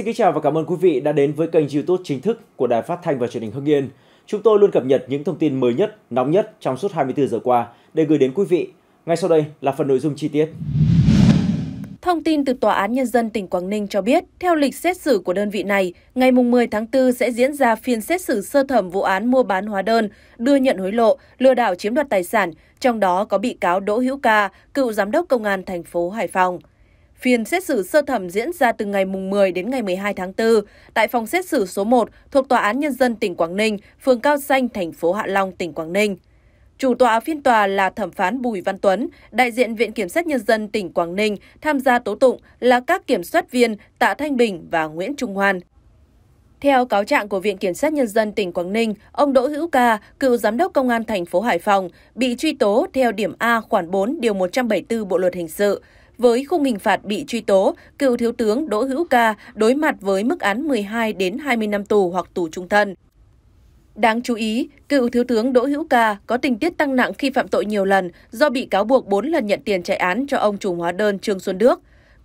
Xin kính chào và cảm ơn quý vị đã đến với kênh YouTube chính thức của Đài Phát thanh và Truyền hình Hưng Yên. Chúng tôi luôn cập nhật những thông tin mới nhất, nóng nhất trong suốt 24 giờ qua để gửi đến quý vị. Ngay sau đây là phần nội dung chi tiết. Thông tin từ Tòa án Nhân dân tỉnh Quảng Ninh cho biết, theo lịch xét xử của đơn vị này, ngày 10 tháng 4 sẽ diễn ra phiên xét xử sơ thẩm vụ án mua bán hóa đơn, đưa nhận hối lộ, lừa đảo chiếm đoạt tài sản, trong đó có bị cáo Đỗ Hữu Ca, cựu giám đốc công an thành phố Hải Phòng. Phiên xét xử sơ thẩm diễn ra từ ngày 10 đến ngày 12 tháng 4 tại phòng xét xử số 1 thuộc Tòa án Nhân dân tỉnh Quảng Ninh, phường Cao Xanh, thành phố Hạ Long, tỉnh Quảng Ninh. Chủ tọa phiên tòa là thẩm phán Bùi Văn Tuấn, đại diện Viện Kiểm sát Nhân dân tỉnh Quảng Ninh tham gia tố tụng là các kiểm soát viên Tạ Thanh Bình và Nguyễn Trung Hoan. Theo cáo trạng của Viện Kiểm sát Nhân dân tỉnh Quảng Ninh, ông Đỗ Hữu Ca, cựu giám đốc công an thành phố Hải Phòng, bị truy tố theo điểm A khoản 4 điều 174 Bộ Luật Hình sự với khung hình phạt bị truy tố, cựu thiếu tướng Đỗ Hữu Ca đối mặt với mức án 12 đến 20 năm tù hoặc tù trung thân. Đáng chú ý, cựu thiếu tướng Đỗ Hữu Ca có tình tiết tăng nặng khi phạm tội nhiều lần do bị cáo buộc 4 lần nhận tiền chạy án cho ông chủ hóa đơn Trương Xuân Đức.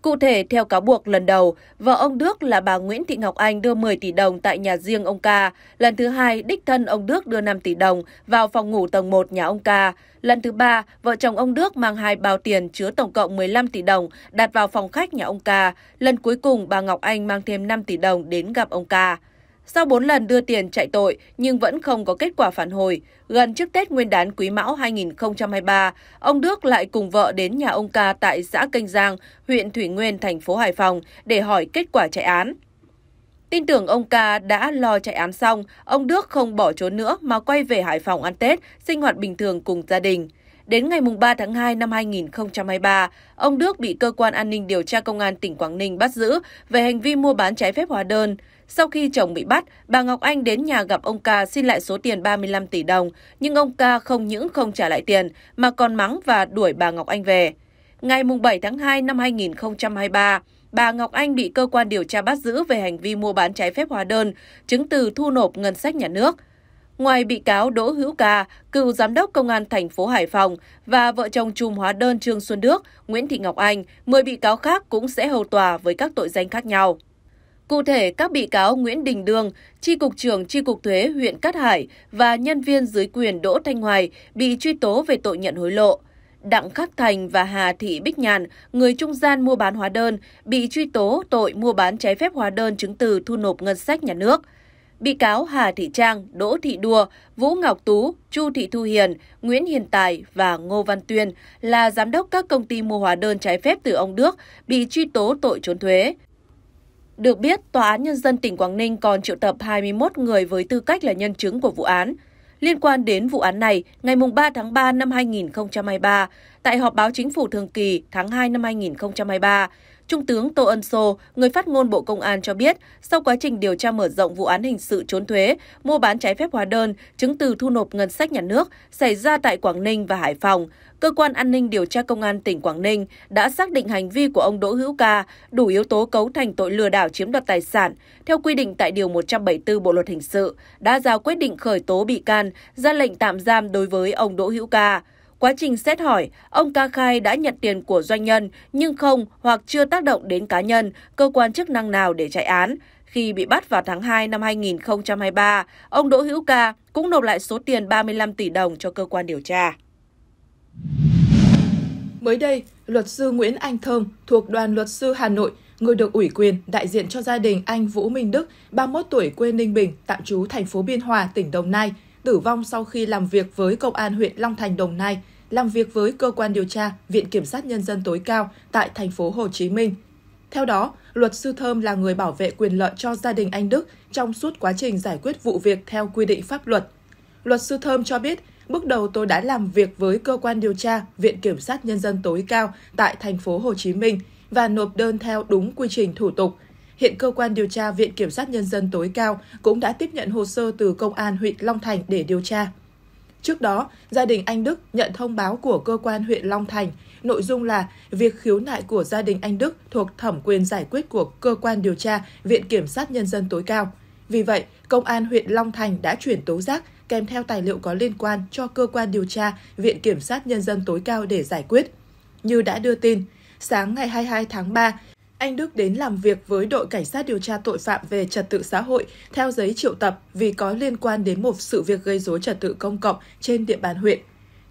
Cụ thể, theo cáo buộc lần đầu, vợ ông Đức là bà Nguyễn Thị Ngọc Anh đưa 10 tỷ đồng tại nhà riêng ông Ca. Lần thứ hai, đích thân ông Đức đưa 5 tỷ đồng vào phòng ngủ tầng 1 nhà ông Ca. Lần thứ ba, vợ chồng ông Đức mang hai bao tiền chứa tổng cộng 15 tỷ đồng đặt vào phòng khách nhà ông Ca. Lần cuối cùng, bà Ngọc Anh mang thêm 5 tỷ đồng đến gặp ông Ca. Sau 4 lần đưa tiền chạy tội nhưng vẫn không có kết quả phản hồi, gần trước Tết Nguyên đán Quý Mão 2023, ông Đức lại cùng vợ đến nhà ông Ca tại xã Kênh Giang, huyện Thủy Nguyên, thành phố Hải Phòng để hỏi kết quả chạy án. Tin tưởng ông Ca đã lo chạy án xong, ông Đức không bỏ trốn nữa mà quay về Hải Phòng ăn Tết, sinh hoạt bình thường cùng gia đình. Đến ngày 3 tháng 2 năm 2023, ông Đức bị cơ quan an ninh điều tra công an tỉnh Quảng Ninh bắt giữ về hành vi mua bán trái phép hóa đơn. Sau khi chồng bị bắt, bà Ngọc Anh đến nhà gặp ông Ca xin lại số tiền 35 tỷ đồng, nhưng ông Ca không những không trả lại tiền mà còn mắng và đuổi bà Ngọc Anh về. Ngày 7 tháng 2 năm 2023, bà Ngọc Anh bị cơ quan điều tra bắt giữ về hành vi mua bán trái phép hóa đơn, chứng từ thu nộp ngân sách nhà nước. Ngoài bị cáo Đỗ Hữu Ca, cựu giám đốc công an thành phố Hải Phòng và vợ chồng trùm hóa đơn Trương Xuân Đức, Nguyễn Thị Ngọc Anh, 10 bị cáo khác cũng sẽ hầu tòa với các tội danh khác nhau. Cụ thể, các bị cáo Nguyễn Đình Đương, tri cục trưởng tri cục thuế huyện Cát Hải và nhân viên dưới quyền Đỗ Thanh Hoài bị truy tố về tội nhận hối lộ. Đặng Khắc Thành và Hà Thị Bích Nhàn, người trung gian mua bán hóa đơn, bị truy tố tội mua bán trái phép hóa đơn chứng từ thu nộp ngân sách nhà nước bị cáo Hà Thị Trang, Đỗ Thị Đua, Vũ Ngọc Tú, Chu Thị Thu Hiền, Nguyễn Hiền Tài và Ngô Văn Tuyên là giám đốc các công ty mua hóa đơn trái phép từ ông Đức bị truy tố tội trốn thuế. Được biết, Tòa án Nhân dân tỉnh Quảng Ninh còn triệu tập 21 người với tư cách là nhân chứng của vụ án. Liên quan đến vụ án này, ngày 3 tháng 3 năm 2023, tại họp báo chính phủ thường kỳ tháng 2 năm 2023, Trung tướng Tô Ân Sô, người phát ngôn Bộ Công an cho biết, sau quá trình điều tra mở rộng vụ án hình sự trốn thuế, mua bán trái phép hóa đơn, chứng từ thu nộp ngân sách nhà nước xảy ra tại Quảng Ninh và Hải Phòng, cơ quan an ninh điều tra công an tỉnh Quảng Ninh đã xác định hành vi của ông Đỗ Hữu Ca đủ yếu tố cấu thành tội lừa đảo chiếm đoạt tài sản theo quy định tại điều 174 Bộ luật hình sự, đã ra quyết định khởi tố bị can, ra lệnh tạm giam đối với ông Đỗ Hữu Ca. Quá trình xét hỏi, ông ca khai đã nhận tiền của doanh nhân nhưng không hoặc chưa tác động đến cá nhân, cơ quan chức năng nào để chạy án. Khi bị bắt vào tháng 2 năm 2023, ông Đỗ Hữu Ca cũng nộp lại số tiền 35 tỷ đồng cho cơ quan điều tra. Mới đây, luật sư Nguyễn Anh Thơm thuộc đoàn luật sư Hà Nội, người được ủy quyền đại diện cho gia đình anh Vũ Minh Đức, 31 tuổi quê Ninh Bình, tạm trú thành phố Biên Hòa, tỉnh Đồng Nai, tử vong sau khi làm việc với Công an huyện Long Thành, Đồng Nai, làm việc với cơ quan điều tra Viện Kiểm sát Nhân dân tối cao tại thành phố Hồ Chí Minh. Theo đó, luật sư Thơm là người bảo vệ quyền lợi cho gia đình anh Đức trong suốt quá trình giải quyết vụ việc theo quy định pháp luật. Luật sư Thơm cho biết, bước đầu tôi đã làm việc với cơ quan điều tra Viện Kiểm sát Nhân dân tối cao tại thành phố Hồ Chí Minh và nộp đơn theo đúng quy trình thủ tục – Hiện cơ quan điều tra Viện Kiểm sát Nhân dân tối cao cũng đã tiếp nhận hồ sơ từ Công an huyện Long Thành để điều tra. Trước đó, gia đình anh Đức nhận thông báo của cơ quan huyện Long Thành, nội dung là việc khiếu nại của gia đình anh Đức thuộc thẩm quyền giải quyết của cơ quan điều tra Viện Kiểm sát Nhân dân tối cao. Vì vậy, Công an huyện Long Thành đã chuyển tố giác kèm theo tài liệu có liên quan cho cơ quan điều tra Viện Kiểm sát Nhân dân tối cao để giải quyết. Như đã đưa tin, sáng ngày 22 tháng 3, anh Đức đến làm việc với đội cảnh sát điều tra tội phạm về trật tự xã hội theo giấy triệu tập vì có liên quan đến một sự việc gây rối trật tự công cộng trên địa bàn huyện.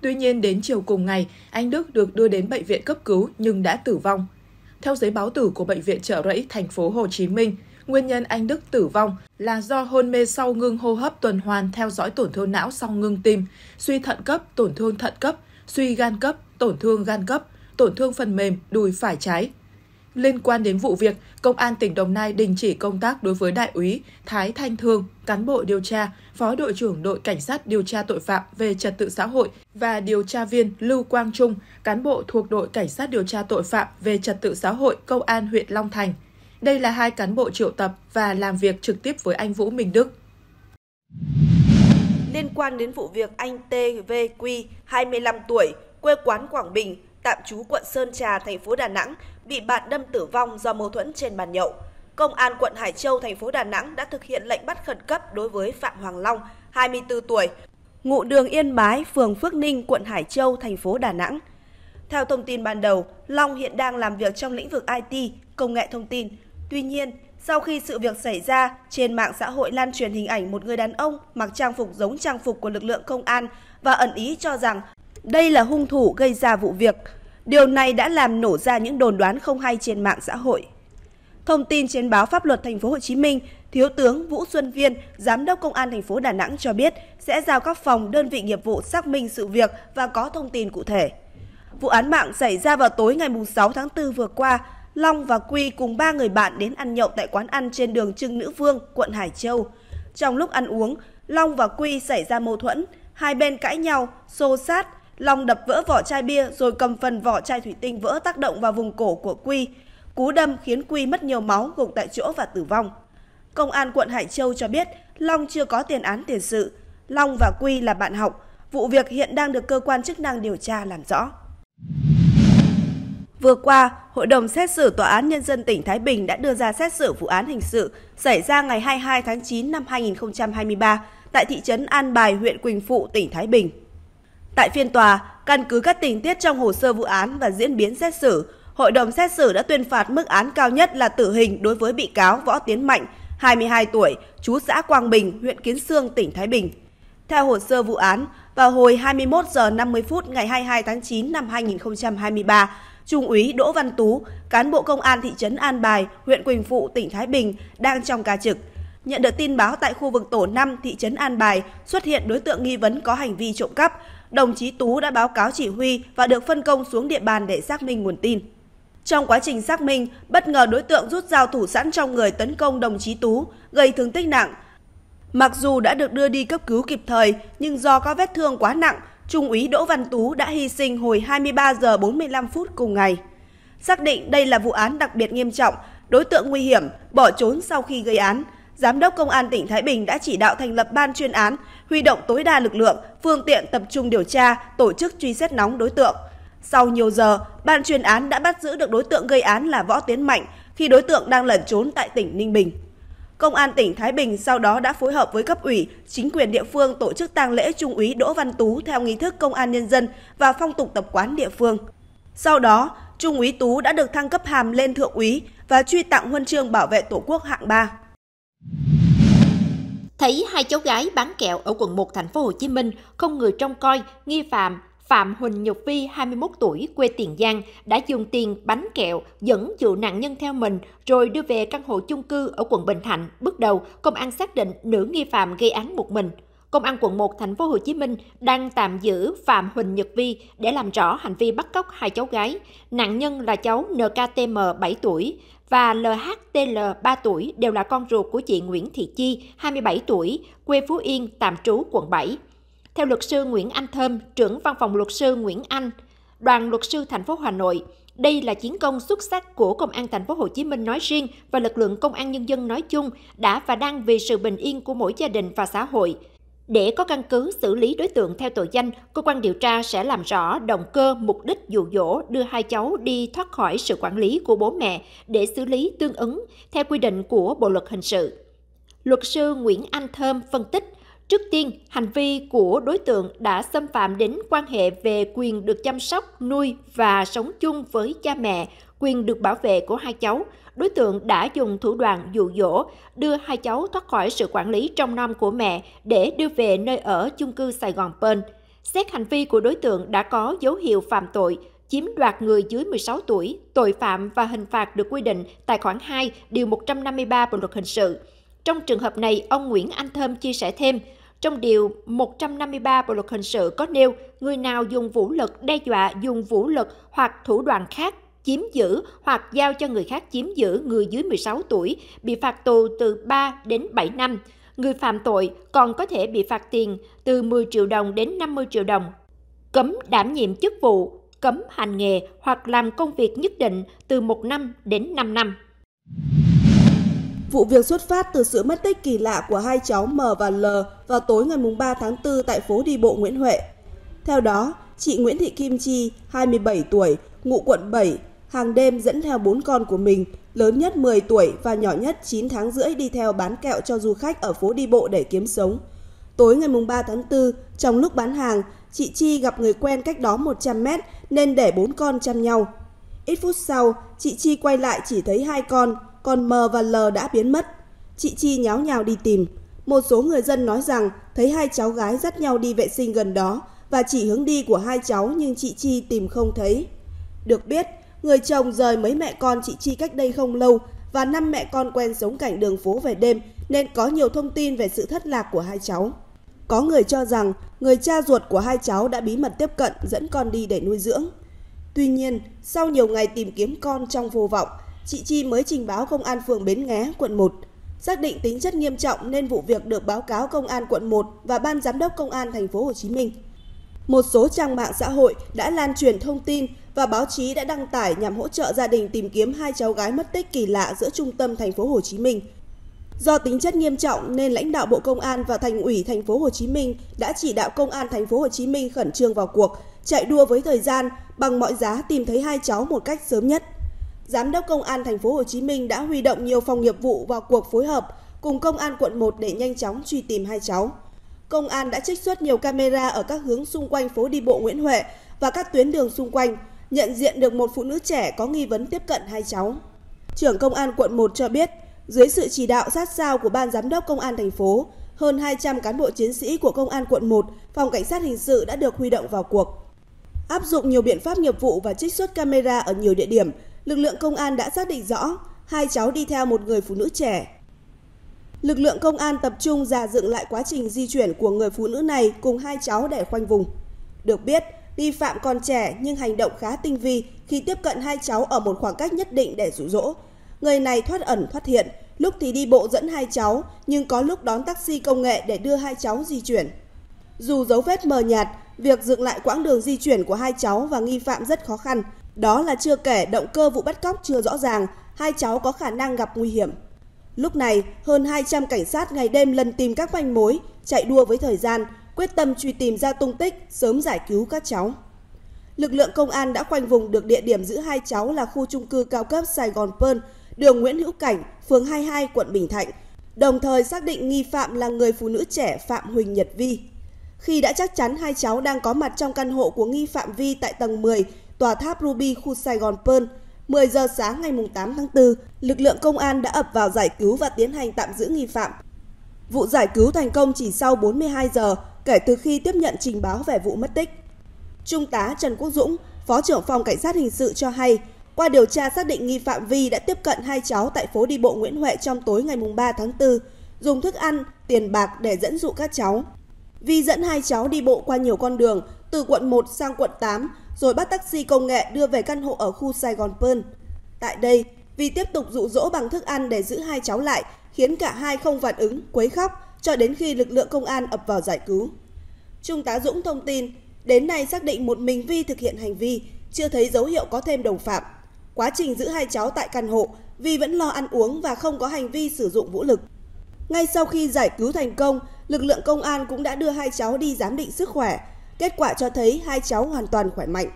Tuy nhiên đến chiều cùng ngày, anh Đức được đưa đến bệnh viện cấp cứu nhưng đã tử vong. Theo giấy báo tử của bệnh viện Trợ Rẫy thành phố Hồ Chí Minh, nguyên nhân anh Đức tử vong là do hôn mê sau ngưng hô hấp tuần hoàn theo dõi tổn thương não sau ngưng tim, suy thận cấp, tổn thương thận cấp, suy gan cấp, tổn thương gan cấp, tổn thương phần mềm đùi phải trái, Liên quan đến vụ việc, Công an tỉnh Đồng Nai đình chỉ công tác đối với Đại úy Thái Thanh Thương, cán bộ điều tra, Phó đội trưởng đội Cảnh sát điều tra tội phạm về trật tự xã hội và điều tra viên Lưu Quang Trung, cán bộ thuộc đội Cảnh sát điều tra tội phạm về trật tự xã hội Công an huyện Long Thành. Đây là hai cán bộ triệu tập và làm việc trực tiếp với anh Vũ Minh Đức. Liên quan đến vụ việc anh TVQ, 25 tuổi, quê quán Quảng Bình, tạm trú quận Sơn Trà, thành phố Đà Nẵng, bị bạn đâm tử vong do mâu thuẫn trên bàn nhậu. Công an quận Hải Châu, thành phố Đà Nẵng đã thực hiện lệnh bắt khẩn cấp đối với Phạm Hoàng Long, 24 tuổi, ngụ đường Yên Bái, phường Phước Ninh, quận Hải Châu, thành phố Đà Nẵng. Theo thông tin ban đầu, Long hiện đang làm việc trong lĩnh vực IT, công nghệ thông tin. Tuy nhiên, sau khi sự việc xảy ra, trên mạng xã hội lan truyền hình ảnh một người đàn ông mặc trang phục giống trang phục của lực lượng công an và ẩn ý cho rằng đây là hung thủ gây ra vụ việc. Điều này đã làm nổ ra những đồn đoán không hay trên mạng xã hội. Thông tin trên báo Pháp luật Thành phố Hồ Chí Minh, Thiếu tướng Vũ Xuân Viên, Giám đốc Công an thành phố Đà Nẵng cho biết sẽ giao các phòng đơn vị nghiệp vụ xác minh sự việc và có thông tin cụ thể. Vụ án mạng xảy ra vào tối ngày 6 tháng 4 vừa qua, Long và Quy cùng ba người bạn đến ăn nhậu tại quán ăn trên đường Trưng Nữ Vương, quận Hải Châu. Trong lúc ăn uống, Long và Quy xảy ra mâu thuẫn, hai bên cãi nhau, xô sát Long đập vỡ vỏ chai bia rồi cầm phần vỏ chai thủy tinh vỡ tác động vào vùng cổ của Quy. Cú đâm khiến Quy mất nhiều máu, gục tại chỗ và tử vong. Công an quận Hải Châu cho biết Long chưa có tiền án tiền sự. Long và Quy là bạn học. Vụ việc hiện đang được cơ quan chức năng điều tra làm rõ. Vừa qua, Hội đồng xét xử Tòa án Nhân dân tỉnh Thái Bình đã đưa ra xét xử vụ án hình sự xảy ra ngày 22 tháng 9 năm 2023 tại thị trấn An Bài, huyện Quỳnh Phụ, tỉnh Thái Bình. Tại phiên tòa, căn cứ các tình tiết trong hồ sơ vụ án và diễn biến xét xử, hội đồng xét xử đã tuyên phạt mức án cao nhất là tử hình đối với bị cáo Võ Tiến Mạnh, 22 tuổi, chú xã Quang Bình, huyện Kiến Sương, tỉnh Thái Bình. Theo hồ sơ vụ án, vào hồi 21 giờ 50 phút ngày 22 tháng 9 năm 2023, Trung úy Đỗ Văn Tú, cán bộ công an thị trấn An Bài, huyện Quỳnh Phụ, tỉnh Thái Bình đang trong ca trực. Nhận được tin báo tại khu vực tổ 5 thị trấn An Bài xuất hiện đối tượng nghi vấn có hành vi trộm cắp, đồng chí Tú đã báo cáo chỉ huy và được phân công xuống địa bàn để xác minh nguồn tin. Trong quá trình xác minh, bất ngờ đối tượng rút dao thủ sẵn trong người tấn công đồng chí Tú, gây thương tích nặng. Mặc dù đã được đưa đi cấp cứu kịp thời, nhưng do có vết thương quá nặng, Trung úy Đỗ Văn Tú đã hy sinh hồi 23 giờ 45 phút cùng ngày. Xác định đây là vụ án đặc biệt nghiêm trọng, đối tượng nguy hiểm, bỏ trốn sau khi gây án. Giám đốc Công an tỉnh Thái Bình đã chỉ đạo thành lập ban chuyên án huy động tối đa lực lượng, phương tiện tập trung điều tra, tổ chức truy xét nóng đối tượng. Sau nhiều giờ, ban chuyên án đã bắt giữ được đối tượng gây án là Võ Tiến Mạnh khi đối tượng đang lẩn trốn tại tỉnh Ninh Bình. Công an tỉnh Thái Bình sau đó đã phối hợp với cấp ủy, chính quyền địa phương tổ chức tang lễ Trung úy Đỗ Văn Tú theo nghi thức công an nhân dân và phong tục tập quán địa phương. Sau đó, Trung úy Tú đã được thăng cấp hàm lên thượng úy và truy tặng huân chương bảo vệ Tổ quốc hạng 3. Thấy hai cháu gái bán kẹo ở quận 1 thành phố Hồ Chí Minh không người trông coi, nghi phạm Phạm Huỳnh Nhật Vi, 21 tuổi, quê Tiền Giang, đã dùng tiền bánh kẹo dẫn dụ nạn nhân theo mình rồi đưa về căn hộ chung cư ở quận Bình Thạnh. Bước đầu, công an xác định nữ nghi phạm gây án một mình. Công an quận 1 thành phố Hồ Chí Minh đang tạm giữ Phạm Huỳnh Nhật Vi để làm rõ hành vi bắt cóc hai cháu gái. Nạn nhân là cháu NKTM 7 tuổi và LHTL 3 tuổi đều là con ruột của chị Nguyễn Thị Chi, 27 tuổi, quê Phú Yên, tạm trú quận 7. Theo luật sư Nguyễn Anh Thơm, trưởng văn phòng luật sư Nguyễn Anh, đoàn luật sư thành phố Hà Nội, đây là chiến công xuất sắc của Công an thành phố Hồ Chí Minh nói riêng và lực lượng công an nhân dân nói chung đã và đang vì sự bình yên của mỗi gia đình và xã hội – để có căn cứ xử lý đối tượng theo tội danh, cơ quan điều tra sẽ làm rõ động cơ, mục đích dụ dỗ đưa hai cháu đi thoát khỏi sự quản lý của bố mẹ để xử lý tương ứng theo quy định của Bộ luật hình sự. Luật sư Nguyễn Anh Thơm phân tích, trước tiên, hành vi của đối tượng đã xâm phạm đến quan hệ về quyền được chăm sóc, nuôi và sống chung với cha mẹ, quyền được bảo vệ của hai cháu – đối tượng đã dùng thủ đoạn dụ dỗ đưa hai cháu thoát khỏi sự quản lý trong năm của mẹ để đưa về nơi ở chung cư Sài Gòn Pearl. Xét hành vi của đối tượng đã có dấu hiệu phạm tội, chiếm đoạt người dưới 16 tuổi, tội phạm và hình phạt được quy định tại khoản 2, điều 153 Bộ luật hình sự. Trong trường hợp này, ông Nguyễn Anh Thơm chia sẻ thêm, trong điều 153 Bộ luật hình sự có nêu, người nào dùng vũ lực đe dọa, dùng vũ lực hoặc thủ đoạn khác chiếm giữ hoặc giao cho người khác chiếm giữ người dưới 16 tuổi bị phạt tù từ 3 đến 7 năm. Người phạm tội còn có thể bị phạt tiền từ 10 triệu đồng đến 50 triệu đồng. Cấm đảm nhiệm chức vụ, cấm hành nghề hoặc làm công việc nhất định từ 1 năm đến 5 năm. Vụ việc xuất phát từ sự mất tích kỳ lạ của hai cháu M và L vào tối ngày 3 tháng 4 tại phố đi bộ Nguyễn Huệ. Theo đó, chị Nguyễn Thị Kim Chi, 27 tuổi, ngụ quận 7, hàng đêm dẫn theo bốn con của mình, lớn nhất 10 tuổi và nhỏ nhất 9 tháng rưỡi đi theo bán kẹo cho du khách ở phố đi bộ để kiếm sống. Tối ngày 3 tháng 4, trong lúc bán hàng, chị Chi gặp người quen cách đó 100 mét nên để bốn con chăm nhau. Ít phút sau, chị Chi quay lại chỉ thấy hai con, còn M và L đã biến mất. Chị Chi nháo nhào đi tìm. Một số người dân nói rằng thấy hai cháu gái dắt nhau đi vệ sinh gần đó và chỉ hướng đi của hai cháu nhưng chị Chi tìm không thấy. Được biết, Người chồng rời mấy mẹ con chị Chi cách đây không lâu và năm mẹ con quen sống cảnh đường phố về đêm nên có nhiều thông tin về sự thất lạc của hai cháu. Có người cho rằng người cha ruột của hai cháu đã bí mật tiếp cận dẫn con đi để nuôi dưỡng. Tuy nhiên, sau nhiều ngày tìm kiếm con trong vô vọng, chị Chi mới trình báo công an phường Bến Nghé, quận 1. Xác định tính chất nghiêm trọng nên vụ việc được báo cáo công an quận 1 và ban giám đốc công an thành phố Hồ Chí Minh. Một số trang mạng xã hội đã lan truyền thông tin và báo chí đã đăng tải nhằm hỗ trợ gia đình tìm kiếm hai cháu gái mất tích kỳ lạ giữa trung tâm thành phố Hồ Chí Minh. Do tính chất nghiêm trọng nên lãnh đạo Bộ Công an và Thành ủy thành phố Hồ Chí Minh đã chỉ đạo Công an thành phố Hồ Chí Minh khẩn trương vào cuộc, chạy đua với thời gian bằng mọi giá tìm thấy hai cháu một cách sớm nhất. Giám đốc Công an thành phố Hồ Chí Minh đã huy động nhiều phòng nghiệp vụ vào cuộc phối hợp cùng Công an quận 1 để nhanh chóng truy tìm hai cháu. Công an đã trích xuất nhiều camera ở các hướng xung quanh phố đi bộ Nguyễn Huệ và các tuyến đường xung quanh nhận diện được một phụ nữ trẻ có nghi vấn tiếp cận hai cháu. Trưởng Công an quận 1 cho biết, dưới sự chỉ đạo sát sao của Ban Giám đốc Công an thành phố, hơn 200 cán bộ chiến sĩ của Công an quận 1, Phòng Cảnh sát Hình sự đã được huy động vào cuộc. Áp dụng nhiều biện pháp nghiệp vụ và trích xuất camera ở nhiều địa điểm, lực lượng công an đã xác định rõ hai cháu đi theo một người phụ nữ trẻ. Lực lượng công an tập trung giả dựng lại quá trình di chuyển của người phụ nữ này cùng hai cháu để khoanh vùng. Được biết, Nghi phạm còn trẻ nhưng hành động khá tinh vi khi tiếp cận hai cháu ở một khoảng cách nhất định để rụ rỗ. Người này thoát ẩn thoát hiện, lúc thì đi bộ dẫn hai cháu, nhưng có lúc đón taxi công nghệ để đưa hai cháu di chuyển. Dù dấu vết mờ nhạt, việc dựng lại quãng đường di chuyển của hai cháu và nghi phạm rất khó khăn. Đó là chưa kể động cơ vụ bắt cóc chưa rõ ràng, hai cháu có khả năng gặp nguy hiểm. Lúc này, hơn 200 cảnh sát ngày đêm lần tìm các manh mối, chạy đua với thời gian, quyết tâm truy tìm ra tung tích, sớm giải cứu các cháu. Lực lượng công an đã khoanh vùng được địa điểm giữ hai cháu là khu trung cư cao cấp Sài Gòn Pearl, đường Nguyễn Hữu Cảnh, phường 22, quận Bình Thạnh, đồng thời xác định nghi phạm là người phụ nữ trẻ Phạm Huỳnh Nhật Vi. Khi đã chắc chắn hai cháu đang có mặt trong căn hộ của nghi phạm Vi tại tầng 10, tòa tháp Ruby khu Sài Gòn Pearl, 10 giờ sáng ngày 8 tháng 4, lực lượng công an đã ập vào giải cứu và tiến hành tạm giữ nghi phạm. Vụ giải cứu thành công chỉ sau 42 giờ, kể từ khi tiếp nhận trình báo về vụ mất tích. Trung tá Trần Quốc Dũng, Phó trưởng phòng Cảnh sát Hình sự cho hay, qua điều tra xác định nghi phạm Vi đã tiếp cận hai cháu tại phố đi bộ Nguyễn Huệ trong tối ngày 3 tháng 4, dùng thức ăn, tiền bạc để dẫn dụ các cháu. Vi dẫn hai cháu đi bộ qua nhiều con đường, từ quận 1 sang quận 8, rồi bắt taxi công nghệ đưa về căn hộ ở khu Sài Gòn Pearl. Tại đây, Vi tiếp tục dụ dỗ bằng thức ăn để giữ hai cháu lại, khiến cả hai không phản ứng, quấy khóc, cho đến khi lực lượng công an ập vào giải cứu. Trung tá Dũng thông tin, đến nay xác định một mình Vi thực hiện hành vi, chưa thấy dấu hiệu có thêm đồng phạm. Quá trình giữ hai cháu tại căn hộ, Vi vẫn lo ăn uống và không có hành vi sử dụng vũ lực. Ngay sau khi giải cứu thành công, lực lượng công an cũng đã đưa hai cháu đi giám định sức khỏe. Kết quả cho thấy hai cháu hoàn toàn khỏe mạnh.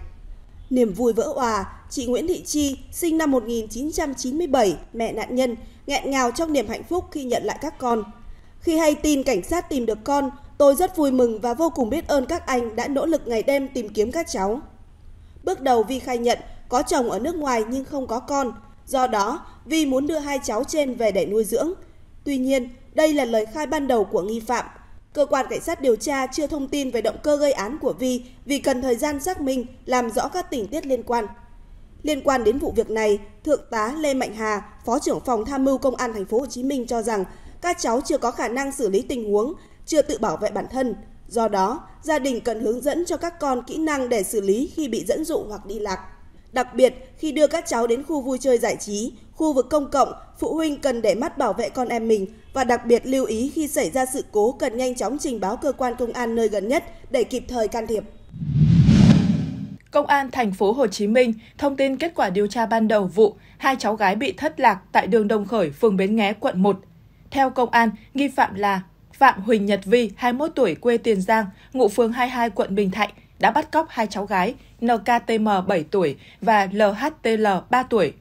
Niềm vui vỡ hòa, chị Nguyễn Thị Chi, sinh năm 1997, mẹ nạn nhân, nghẹn ngào trong niềm hạnh phúc khi nhận lại các con – khi hay tin cảnh sát tìm được con, tôi rất vui mừng và vô cùng biết ơn các anh đã nỗ lực ngày đêm tìm kiếm các cháu. Bước đầu Vi khai nhận có chồng ở nước ngoài nhưng không có con, do đó Vi muốn đưa hai cháu trên về để nuôi dưỡng. Tuy nhiên, đây là lời khai ban đầu của nghi phạm. Cơ quan cảnh sát điều tra chưa thông tin về động cơ gây án của Vi vì cần thời gian xác minh, làm rõ các tình tiết liên quan. Liên quan đến vụ việc này, Thượng tá Lê Mạnh Hà, Phó trưởng phòng tham mưu Công an thành phố Hồ Chí Minh cho rằng các cháu chưa có khả năng xử lý tình huống, chưa tự bảo vệ bản thân. Do đó, gia đình cần hướng dẫn cho các con kỹ năng để xử lý khi bị dẫn dụ hoặc đi lạc. Đặc biệt, khi đưa các cháu đến khu vui chơi giải trí, khu vực công cộng, phụ huynh cần để mắt bảo vệ con em mình và đặc biệt lưu ý khi xảy ra sự cố cần nhanh chóng trình báo cơ quan công an nơi gần nhất để kịp thời can thiệp. Công an thành phố Hồ Chí Minh thông tin kết quả điều tra ban đầu vụ hai cháu gái bị thất lạc tại đường Đồng Khởi, phường Bến Nghé, quận 1. Theo công an, nghi phạm là Phạm Huỳnh Nhật Vi, 21 tuổi, quê Tiền Giang, ngụ phường 22, quận Bình Thạnh, đã bắt cóc hai cháu gái NKTM 7 tuổi và LHTL 3 tuổi.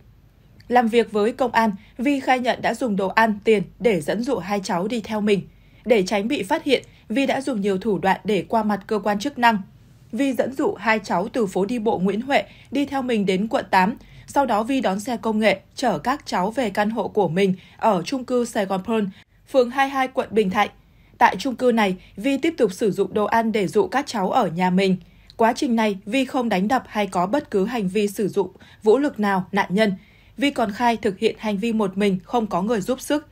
Làm việc với công an, Vi khai nhận đã dùng đồ ăn, tiền để dẫn dụ hai cháu đi theo mình. Để tránh bị phát hiện, Vi đã dùng nhiều thủ đoạn để qua mặt cơ quan chức năng – Vi dẫn dụ hai cháu từ phố đi bộ Nguyễn Huệ đi theo mình đến quận 8. Sau đó Vi đón xe công nghệ chở các cháu về căn hộ của mình ở trung cư Sài Gòn Pearl, phường 22 quận Bình Thạnh. Tại trung cư này, Vi tiếp tục sử dụng đồ ăn để dụ các cháu ở nhà mình. Quá trình này, Vi không đánh đập hay có bất cứ hành vi sử dụng vũ lực nào nạn nhân. Vi còn khai thực hiện hành vi một mình, không có người giúp sức.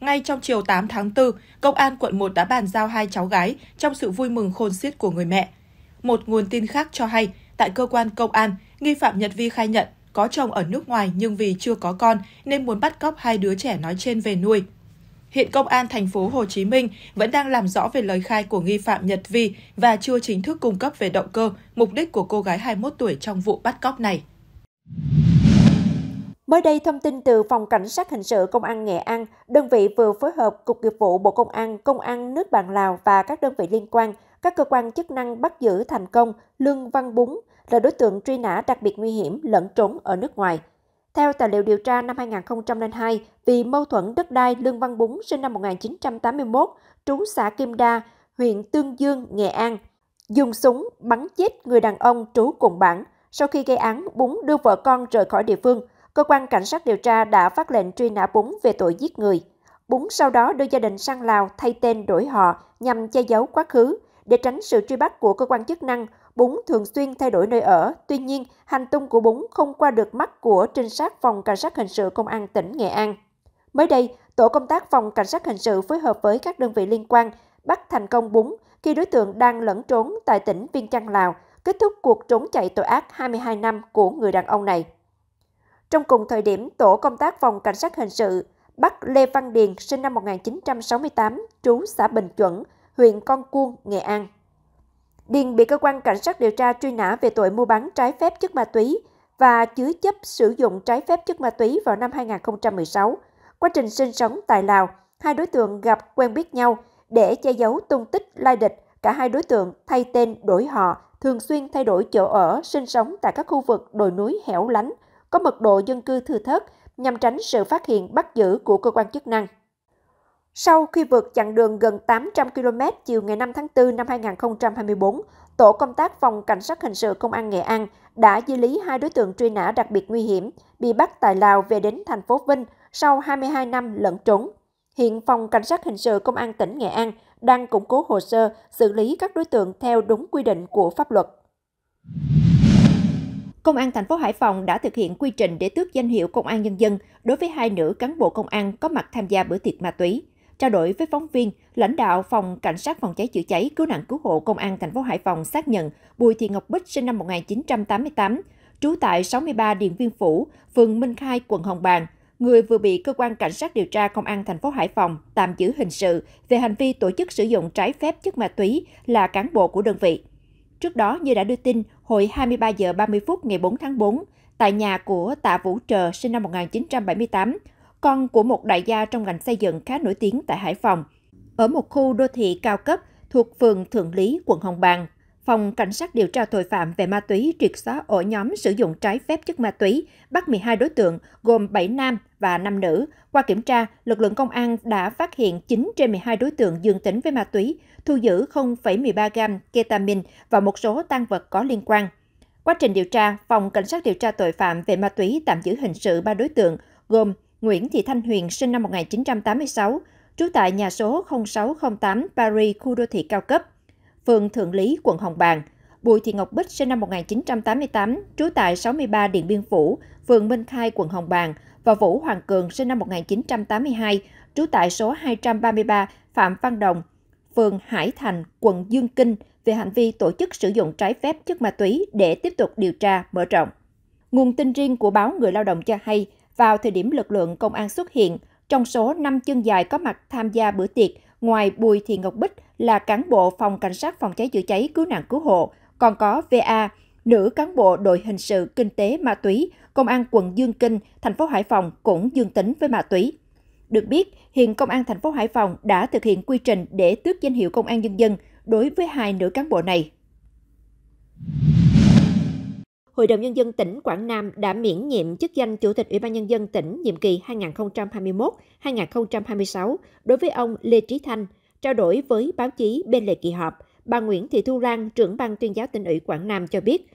Ngay trong chiều 8 tháng 4, Công an quận 1 đã bàn giao hai cháu gái trong sự vui mừng khôn xiết của người mẹ. Một nguồn tin khác cho hay, tại cơ quan công an, nghi phạm Nhật Vi khai nhận có chồng ở nước ngoài nhưng vì chưa có con nên muốn bắt cóc hai đứa trẻ nói trên về nuôi. Hiện công an thành phố Hồ Chí Minh vẫn đang làm rõ về lời khai của nghi phạm Nhật Vi và chưa chính thức cung cấp về động cơ, mục đích của cô gái 21 tuổi trong vụ bắt cóc này. Mới đây, thông tin từ Phòng Cảnh sát Hình sự Công an Nghệ An, đơn vị vừa phối hợp Cục nghiệp vụ Bộ Công an, Công an nước bạn Lào và các đơn vị liên quan các cơ quan chức năng bắt giữ thành công Lương Văn Búng là đối tượng truy nã đặc biệt nguy hiểm lẫn trốn ở nước ngoài. Theo tài liệu điều tra năm 2002, vì mâu thuẫn đất đai Lương Văn Búng sinh năm 1981, trú xã Kim Đa, huyện Tương Dương, Nghệ An, dùng súng bắn chết người đàn ông trú cùng bản. Sau khi gây án, Búng đưa vợ con rời khỏi địa phương. Cơ quan cảnh sát điều tra đã phát lệnh truy nã Búng về tội giết người. Búng sau đó đưa gia đình sang Lào thay tên đổi họ nhằm che giấu quá khứ. Để tránh sự truy bắt của cơ quan chức năng, Bún thường xuyên thay đổi nơi ở. Tuy nhiên, hành tung của Bún không qua được mắt của trinh sát phòng cảnh sát hình sự công an tỉnh Nghệ An. Mới đây, tổ công tác phòng cảnh sát hình sự phối hợp với các đơn vị liên quan bắt thành công Bún khi đối tượng đang lẫn trốn tại tỉnh Viên Chăn Lào, kết thúc cuộc trốn chạy tội ác 22 năm của người đàn ông này. Trong cùng thời điểm, tổ công tác phòng cảnh sát hình sự bắt Lê Văn Điền sinh năm 1968, trú xã Bình Chuẩn, huyện Con Cuông, Nghệ An. Điền bị cơ quan cảnh sát điều tra truy nã về tội mua bán trái phép chất ma túy và chứa chấp sử dụng trái phép chất ma túy vào năm 2016. Quá trình sinh sống tại Lào, hai đối tượng gặp quen biết nhau để che giấu tung tích lai địch. Cả hai đối tượng thay tên đổi họ, thường xuyên thay đổi chỗ ở, sinh sống tại các khu vực đồi núi hẻo lánh, có mật độ dân cư thưa thớt nhằm tránh sự phát hiện bắt giữ của cơ quan chức năng. Sau khi vượt chặng đường gần 800 km chiều ngày 5 tháng 4 năm 2024, Tổ công tác Phòng Cảnh sát Hình sự Công an Nghệ An đã di lý hai đối tượng truy nã đặc biệt nguy hiểm bị bắt tại Lào về đến thành phố Vinh sau 22 năm lẫn trốn. Hiện Phòng Cảnh sát Hình sự Công an tỉnh Nghệ An đang củng cố hồ sơ xử lý các đối tượng theo đúng quy định của pháp luật. Công an thành phố Hải Phòng đã thực hiện quy trình để tước danh hiệu Công an Nhân dân đối với hai nữ cán bộ công an có mặt tham gia bữa tiệc ma túy. Trao đổi với phóng viên, lãnh đạo phòng cảnh sát phòng cháy chữa cháy cứu nạn cứu hộ công an thành phố Hải Phòng xác nhận Bùi Thị Ngọc Bích sinh năm 1988, trú tại 63 Điện Viên Phủ, phường Minh Khai, quận Hồng Bàng, người vừa bị cơ quan cảnh sát điều tra công an thành phố Hải Phòng tạm giữ hình sự về hành vi tổ chức sử dụng trái phép chất ma túy là cán bộ của đơn vị. Trước đó, như đã đưa tin, hồi 23 giờ 30 phút ngày 4 tháng 4, tại nhà của Tạ Vũ Trờ sinh năm 1978, con của một đại gia trong ngành xây dựng khá nổi tiếng tại Hải Phòng, ở một khu đô thị cao cấp thuộc phường Thượng Lý, quận Hồng Bàng. Phòng Cảnh sát điều tra tội phạm về ma túy triệt xóa ổ nhóm sử dụng trái phép chất ma túy, bắt 12 đối tượng gồm 7 nam và 5 nữ. Qua kiểm tra, lực lượng công an đã phát hiện 9 trên 12 đối tượng dương tính với ma túy, thu giữ 0,13 gam ketamine và một số tăng vật có liên quan. Quá trình điều tra, Phòng Cảnh sát điều tra tội phạm về ma túy tạm giữ hình sự 3 đối tượng gồm Nguyễn Thị Thanh Huyền sinh năm 1986, trú tại nhà số 0608 Paris, khu đô thị cao cấp, phường Thượng Lý, quận Hồng Bàng. Bùi Thị Ngọc Bích sinh năm 1988, trú tại 63 Điện Biên Phủ, phường Minh Khai, quận Hồng Bàng và Vũ Hoàng Cường sinh năm 1982, trú tại số 233 Phạm Văn Đồng, phường Hải Thành, quận Dương Kinh về hành vi tổ chức sử dụng trái phép chất ma túy để tiếp tục điều tra mở rộng. Nguồn tin riêng của báo Người Lao động cho hay, vào thời điểm lực lượng công an xuất hiện, trong số 5 chân dài có mặt tham gia bữa tiệc, ngoài Bùi Thị Ngọc Bích là cán bộ phòng cảnh sát phòng cháy chữa cháy cứu nạn cứu hộ, còn có VA, nữ cán bộ đội hình sự kinh tế ma túy, công an quận Dương Kinh, thành phố Hải Phòng cũng dương tính với ma túy. Được biết, hiện công an thành phố Hải Phòng đã thực hiện quy trình để tước danh hiệu công an nhân dân đối với hai nữ cán bộ này. Hội đồng Nhân dân tỉnh Quảng Nam đã miễn nhiệm chức danh Chủ tịch Ủy ban Nhân dân tỉnh nhiệm kỳ 2021-2026 đối với ông Lê Trí Thanh. Trao đổi với báo chí bên lề kỳ họp, bà Nguyễn Thị Thu Lan, trưởng ban tuyên giáo tỉnh ủy Quảng Nam cho biết,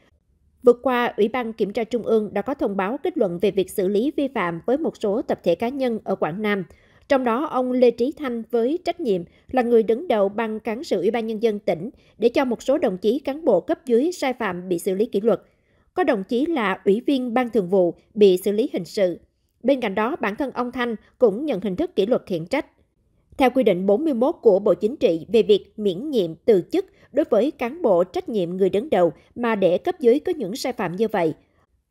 vừa qua, Ủy ban Kiểm tra Trung ương đã có thông báo kết luận về việc xử lý vi phạm với một số tập thể cá nhân ở Quảng Nam. Trong đó, ông Lê Trí Thanh với trách nhiệm là người đứng đầu ban cán sự Ủy ban Nhân dân tỉnh để cho một số đồng chí cán bộ cấp dưới sai phạm bị xử lý kỷ luật – có đồng chí là ủy viên ban thường vụ bị xử lý hình sự. Bên cạnh đó, bản thân ông Thanh cũng nhận hình thức kỷ luật khiển trách. Theo quy định 41 của Bộ Chính trị về việc miễn nhiệm từ chức đối với cán bộ trách nhiệm người đứng đầu mà để cấp dưới có những sai phạm như vậy,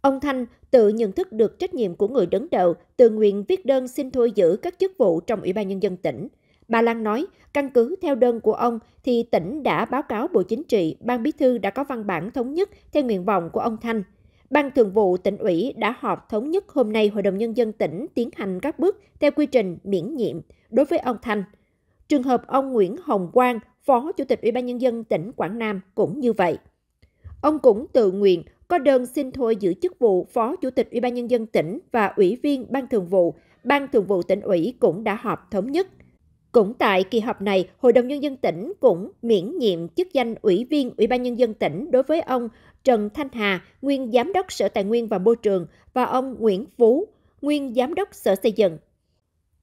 ông Thanh tự nhận thức được trách nhiệm của người đứng đầu, tự nguyện viết đơn xin thôi giữ các chức vụ trong Ủy ban Nhân dân tỉnh – Bà Lan nói, căn cứ theo đơn của ông thì tỉnh đã báo cáo Bộ Chính trị, Ban Bí thư đã có văn bản thống nhất theo nguyện vọng của ông Thanh. Ban Thường vụ tỉnh ủy đã họp thống nhất hôm nay Hội đồng Nhân dân tỉnh tiến hành các bước theo quy trình miễn nhiệm đối với ông Thanh. Trường hợp ông Nguyễn Hồng Quang, Phó Chủ tịch Ủy ban Nhân dân tỉnh Quảng Nam cũng như vậy. Ông cũng tự nguyện có đơn xin thôi giữ chức vụ Phó Chủ tịch Ủy ban Nhân dân tỉnh và Ủy viên Ban Thường vụ. Ban Thường vụ tỉnh ủy cũng đã họp thống nhất. Cũng tại kỳ họp này, Hội đồng Nhân dân tỉnh cũng miễn nhiệm chức danh Ủy viên Ủy ban Nhân dân tỉnh đối với ông Trần Thanh Hà, nguyên Giám đốc Sở Tài nguyên và Môi trường, và ông Nguyễn Phú, nguyên Giám đốc Sở Xây dựng.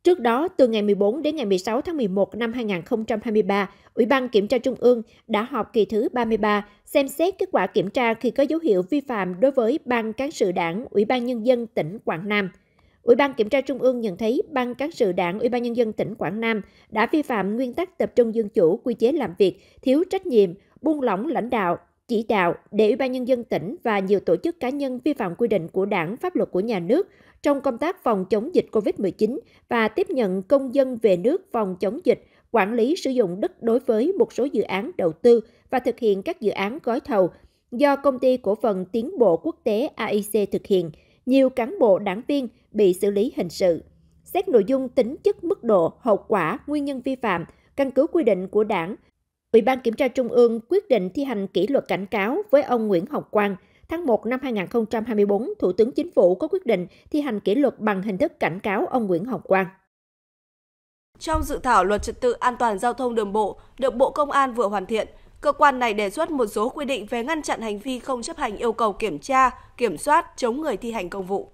Trước đó, từ ngày 14 đến ngày 16 tháng 11 năm 2023, Ủy ban Kiểm tra Trung ương đã họp kỳ thứ 33 xem xét kết quả kiểm tra khi có dấu hiệu vi phạm đối với Ban Cán sự Đảng, Ủy ban Nhân dân tỉnh Quảng Nam – Ủy ban Kiểm tra Trung ương nhận thấy Ban Cán sự Đảng Ủy ban Nhân dân tỉnh Quảng Nam đã vi phạm nguyên tắc tập trung dân chủ, quy chế làm việc, thiếu trách nhiệm, buông lỏng lãnh đạo, chỉ đạo để Ủy ban Nhân dân tỉnh và nhiều tổ chức cá nhân vi phạm quy định của đảng, pháp luật của nhà nước trong công tác phòng chống dịch COVID-19 và tiếp nhận công dân về nước phòng chống dịch, quản lý sử dụng đất đối với một số dự án đầu tư và thực hiện các dự án gói thầu do Công ty Cổ phần Tiến bộ Quốc tế AIC thực hiện. Nhiều cán bộ đảng viên bị xử lý hình sự. Xét nội dung tính chất mức độ, hậu quả, nguyên nhân vi phạm, căn cứ quy định của đảng, Ủy ban Kiểm tra Trung ương quyết định thi hành kỷ luật cảnh cáo với ông Nguyễn hồng Quang. Tháng 1 năm 2024, Thủ tướng Chính phủ có quyết định thi hành kỷ luật bằng hình thức cảnh cáo ông Nguyễn hồng Quang. Trong dự thảo luật trật tự an toàn giao thông đường bộ được Bộ Công an vừa hoàn thiện, cơ quan này đề xuất một số quy định về ngăn chặn hành vi không chấp hành yêu cầu kiểm tra, kiểm soát chống người thi hành công vụ.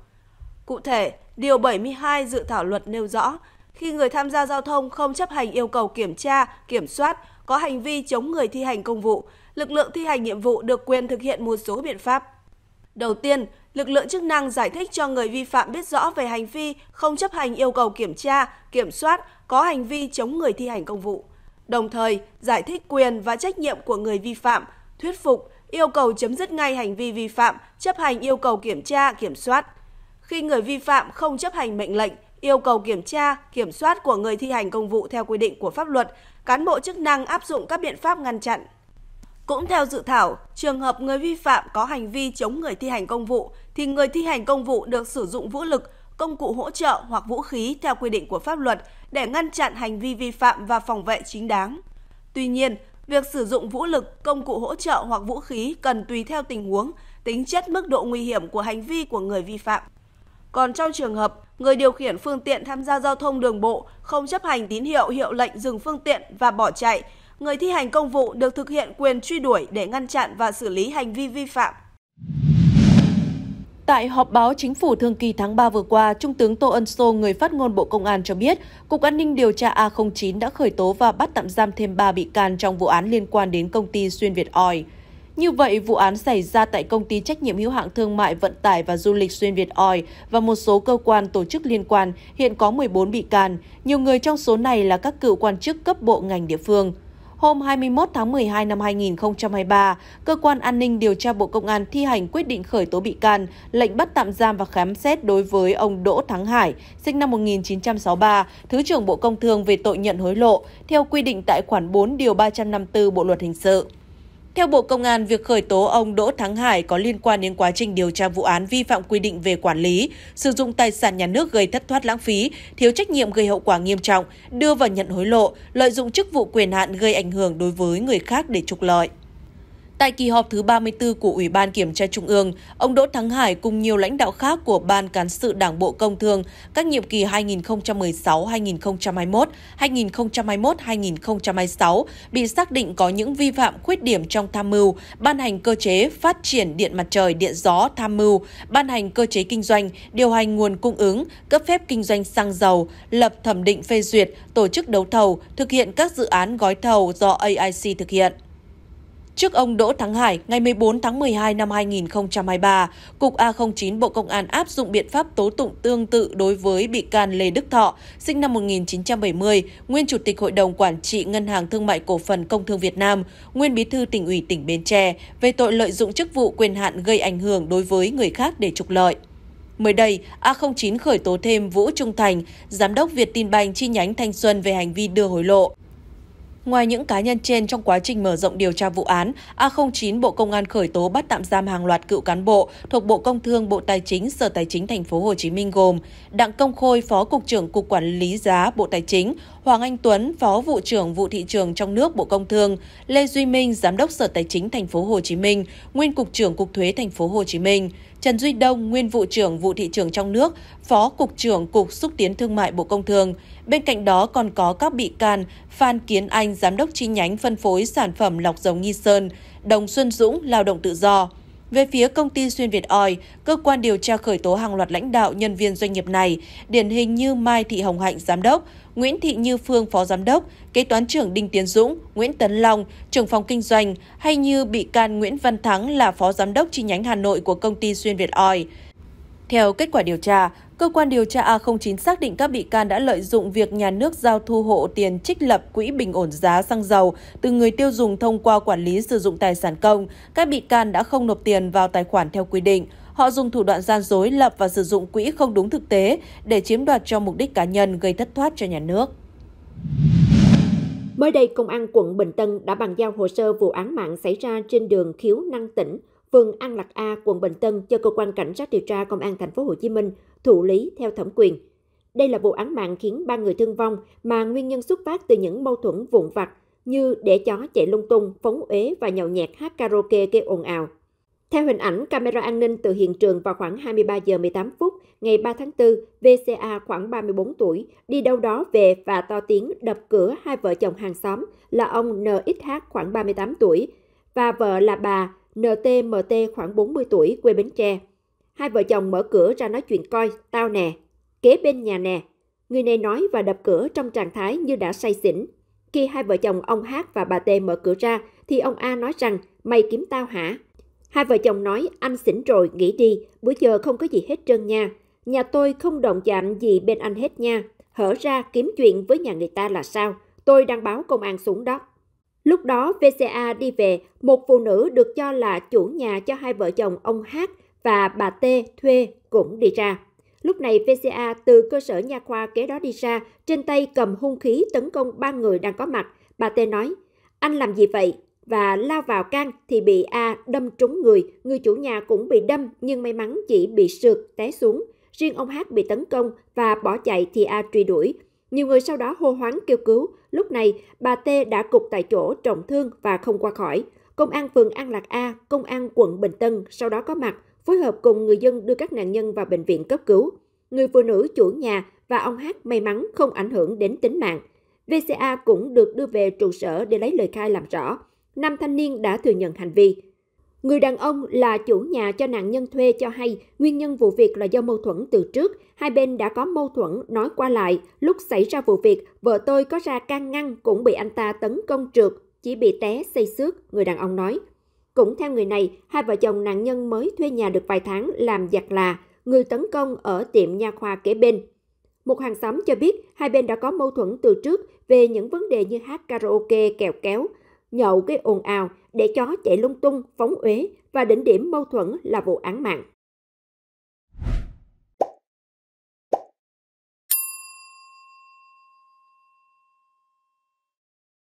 Cụ thể, Điều 72 dự thảo luật nêu rõ, khi người tham gia giao thông không chấp hành yêu cầu kiểm tra, kiểm soát, có hành vi chống người thi hành công vụ, lực lượng thi hành nhiệm vụ được quyền thực hiện một số biện pháp. Đầu tiên, lực lượng chức năng giải thích cho người vi phạm biết rõ về hành vi không chấp hành yêu cầu kiểm tra, kiểm soát, có hành vi chống người thi hành công vụ. Đồng thời, giải thích quyền và trách nhiệm của người vi phạm, thuyết phục, yêu cầu chấm dứt ngay hành vi vi phạm, chấp hành yêu cầu kiểm tra, kiểm soát khi người vi phạm không chấp hành mệnh lệnh, yêu cầu kiểm tra, kiểm soát của người thi hành công vụ theo quy định của pháp luật, cán bộ chức năng áp dụng các biện pháp ngăn chặn. Cũng theo dự thảo, trường hợp người vi phạm có hành vi chống người thi hành công vụ thì người thi hành công vụ được sử dụng vũ lực, công cụ hỗ trợ hoặc vũ khí theo quy định của pháp luật để ngăn chặn hành vi vi phạm và phòng vệ chính đáng. Tuy nhiên, việc sử dụng vũ lực, công cụ hỗ trợ hoặc vũ khí cần tùy theo tình huống, tính chất mức độ nguy hiểm của hành vi của người vi phạm. Còn trong trường hợp người điều khiển phương tiện tham gia giao thông đường bộ không chấp hành tín hiệu hiệu lệnh dừng phương tiện và bỏ chạy, người thi hành công vụ được thực hiện quyền truy đuổi để ngăn chặn và xử lý hành vi vi phạm. Tại họp báo chính phủ thường kỳ tháng 3 vừa qua, Trung tướng Tô Ân Sô, người phát ngôn Bộ Công an cho biết, Cục An ninh điều tra A09 đã khởi tố và bắt tạm giam thêm 3 bị can trong vụ án liên quan đến công ty Xuyên Việt Oil. Như vậy, vụ án xảy ra tại công ty trách nhiệm hữu hạn thương mại vận tải và du lịch xuyên Việt Oi và một số cơ quan tổ chức liên quan hiện có 14 bị can, nhiều người trong số này là các cựu quan chức cấp bộ ngành địa phương. Hôm 21 tháng 12 năm 2023, Cơ quan An ninh Điều tra Bộ Công an thi hành quyết định khởi tố bị can, lệnh bắt tạm giam và khám xét đối với ông Đỗ Thắng Hải, sinh năm 1963, Thứ trưởng Bộ Công Thương về tội nhận hối lộ, theo quy định tại khoản 4 điều 354 Bộ Luật Hình sự. Theo Bộ Công an, việc khởi tố ông Đỗ Thắng Hải có liên quan đến quá trình điều tra vụ án vi phạm quy định về quản lý, sử dụng tài sản nhà nước gây thất thoát lãng phí, thiếu trách nhiệm gây hậu quả nghiêm trọng, đưa vào nhận hối lộ, lợi dụng chức vụ quyền hạn gây ảnh hưởng đối với người khác để trục lợi. Tại kỳ họp thứ 34 của Ủy ban Kiểm tra Trung ương, ông Đỗ Thắng Hải cùng nhiều lãnh đạo khác của Ban Cán sự Đảng Bộ Công Thương các nhiệm kỳ 2016-2021, 2021-2026 bị xác định có những vi phạm khuyết điểm trong tham mưu, ban hành cơ chế phát triển điện mặt trời, điện gió tham mưu, ban hành cơ chế kinh doanh, điều hành nguồn cung ứng, cấp phép kinh doanh xăng dầu, lập thẩm định phê duyệt, tổ chức đấu thầu, thực hiện các dự án gói thầu do AIC thực hiện. Trước ông Đỗ Thắng Hải, ngày 14 tháng 12 năm 2023, Cục A09 Bộ Công an áp dụng biện pháp tố tụng tương tự đối với bị can Lê Đức Thọ, sinh năm 1970, nguyên Chủ tịch Hội đồng Quản trị Ngân hàng Thương mại Cổ phần Công thương Việt Nam, nguyên Bí thư tỉnh ủy tỉnh Bến Tre, về tội lợi dụng chức vụ quyền hạn gây ảnh hưởng đối với người khác để trục lợi. Mới đây, A09 khởi tố thêm Vũ Trung Thành, giám đốc Việt Tin Banh chi nhánh Thanh Xuân về hành vi đưa hối lộ. Ngoài những cá nhân trên trong quá trình mở rộng điều tra vụ án, A09 Bộ Công an khởi tố bắt tạm giam hàng loạt cựu cán bộ thuộc Bộ Công Thương, Bộ Tài chính, Sở Tài chính thành phố Hồ Chí Minh gồm Đặng Công Khôi, Phó cục trưởng Cục Quản lý giá Bộ Tài chính, Hoàng Anh Tuấn, Phó vụ trưởng vụ thị trường trong nước Bộ Công Thương, Lê Duy Minh, Giám đốc Sở Tài chính thành phố Hồ Chí Minh, nguyên cục trưởng Cục Thuế thành phố Hồ Chí Minh. Trần Duy Đông, nguyên vụ trưởng vụ thị trường trong nước, phó cục trưởng Cục xúc tiến thương mại Bộ Công Thương. Bên cạnh đó còn có các bị can Phan Kiến Anh, giám đốc chi nhánh phân phối sản phẩm lọc dầu Nghi Sơn, Đồng Xuân Dũng, lao động tự do. Về phía công ty Xuyên Việt Oi, cơ quan điều tra khởi tố hàng loạt lãnh đạo nhân viên doanh nghiệp này, điển hình như Mai Thị Hồng Hạnh, giám đốc, Nguyễn Thị Như Phương Phó Giám đốc, Kế toán trưởng Đinh Tiến Dũng, Nguyễn Tấn Long, trưởng phòng kinh doanh hay như bị can Nguyễn Văn Thắng là Phó Giám đốc chi nhánh Hà Nội của công ty Xuyên Việt Oi. Theo kết quả điều tra, cơ quan điều tra A09 xác định các bị can đã lợi dụng việc nhà nước giao thu hộ tiền trích lập quỹ bình ổn giá xăng dầu từ người tiêu dùng thông qua quản lý sử dụng tài sản công, các bị can đã không nộp tiền vào tài khoản theo quy định. Họ dùng thủ đoạn gian dối lập và sử dụng quỹ không đúng thực tế để chiếm đoạt cho mục đích cá nhân gây thất thoát cho nhà nước. Mới đây, Công an quận Bình Tân đã bàn giao hồ sơ vụ án mạng xảy ra trên đường Khiếu Năng Tỉnh, phường An Lạc A, quận Bình Tân cho cơ quan cảnh sát điều tra Công an thành phố Hồ Chí Minh thụ lý theo thẩm quyền. Đây là vụ án mạng khiến ba người thương vong mà nguyên nhân xuất phát từ những mâu thuẫn vụn vặt như để chó chạy lung tung, phóng uế và nhậu nhẹt hát karaoke gây ồn ào. Theo hình ảnh camera an ninh từ hiện trường vào khoảng 23 giờ 18 phút ngày 3 tháng 4, VCA khoảng 34 tuổi đi đâu đó về và to tiếng đập cửa hai vợ chồng hàng xóm là ông NXH khoảng 38 tuổi và vợ là bà NTMT khoảng 40 tuổi quê Bến Tre. Hai vợ chồng mở cửa ra nói chuyện coi, tao nè, kế bên nhà nè. Người này nói và đập cửa trong trạng thái như đã say xỉn. Khi hai vợ chồng ông H và bà T mở cửa ra, thì ông A nói rằng, mày kiếm tao hả? Hai vợ chồng nói, anh xỉn rồi, nghỉ đi, bữa giờ không có gì hết trơn nha. Nhà tôi không động chạm gì bên anh hết nha. Hở ra kiếm chuyện với nhà người ta là sao? Tôi đang báo công an xuống đó. Lúc đó VCA đi về, một phụ nữ được cho là chủ nhà cho hai vợ chồng ông H và bà T thuê cũng đi ra. Lúc này VCA từ cơ sở nha khoa kế đó đi ra, trên tay cầm hung khí tấn công ba người đang có mặt. Bà T nói, anh làm gì vậy? và lao vào can thì bị A đâm trúng người, người chủ nhà cũng bị đâm nhưng may mắn chỉ bị sượt, té xuống. Riêng ông Hát bị tấn công và bỏ chạy thì A truy đuổi. Nhiều người sau đó hô hoáng kêu cứu. Lúc này, bà T đã cục tại chỗ trọng thương và không qua khỏi. Công an phường An Lạc A, công an quận Bình Tân sau đó có mặt, phối hợp cùng người dân đưa các nạn nhân vào bệnh viện cấp cứu. Người phụ nữ chủ nhà và ông Hát may mắn không ảnh hưởng đến tính mạng. VCA cũng được đưa về trụ sở để lấy lời khai làm rõ nam thanh niên đã thừa nhận hành vi. Người đàn ông là chủ nhà cho nạn nhân thuê cho hay nguyên nhân vụ việc là do mâu thuẫn từ trước. Hai bên đã có mâu thuẫn nói qua lại. Lúc xảy ra vụ việc, vợ tôi có ra can ngăn cũng bị anh ta tấn công trượt, chỉ bị té xây xước, người đàn ông nói. Cũng theo người này, hai vợ chồng nạn nhân mới thuê nhà được vài tháng làm giặt là, người tấn công ở tiệm nha khoa kế bên. Một hàng xóm cho biết hai bên đã có mâu thuẫn từ trước về những vấn đề như hát karaoke kèo kéo nhậu gây ồn ào, để chó chạy lung tung, phóng uế và đỉnh điểm mâu thuẫn là vụ án mạng.